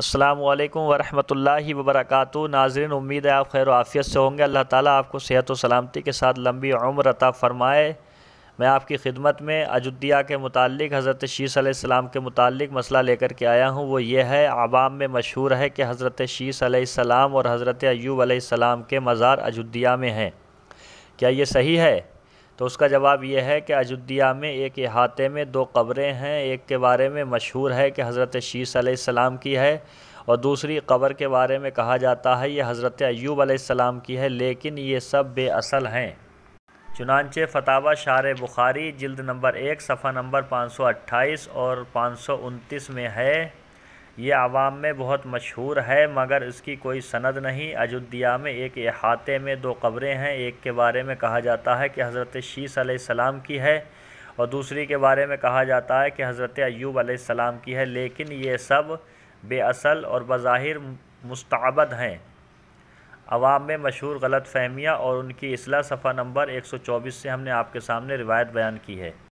अस्सलाम वालेकुम वरहमतुल्लाहि वबरकत नाजरन उम्मीद है आप खैर आफ़ियत से होंगे अल्लाह ताला आपको सेहत व सलामती के साथ लंबी उम्र अता फ़रमाए मैं आपकी खिदमत में अयोध्या के मुतालिक हज़रत शीस के मुतालिक मसला लेकर के आया हूँ वो ये है आवाम में मशहूर है कि हज़रत शीस और हज़रत अयूब आसमाम के मज़ार अयोध्या में हैं क्या ये सही है तो उसका जवाब यह है कि अयोध्या में एक अहाते में दो कब्रें हैं एक के बारे में मशहूर है कि हज़रत शीश की है और दूसरी कब्र के बारे में कहा जाता है ये हज़रत ऐब आसमाम की है लेकिन ये सब बेअसल हैं चुनानचे फतावा शार बुखारी जल्द नंबर एक सफ़ा नंबर 528 और 529 में है ये आवाम में बहुत मशहूर है मगर इसकी कोई सनद नहीं अयोध्या में एक अहाते में दो कब्रें हैं एक के बारे में कहा जाता है कि हज़रत शीसम की है और दूसरी के बारे में कहा जाता है कि हज़रत ऐब सलाम की है लेकिन ये सब बेअसल और बज़ाहिर मुस्ताबद हैं अवाम में मशहूर गलत फहमियाँ और उनकी असला सफ़ा नंबर 124 से हमने आपके सामने रिवायत बयान की है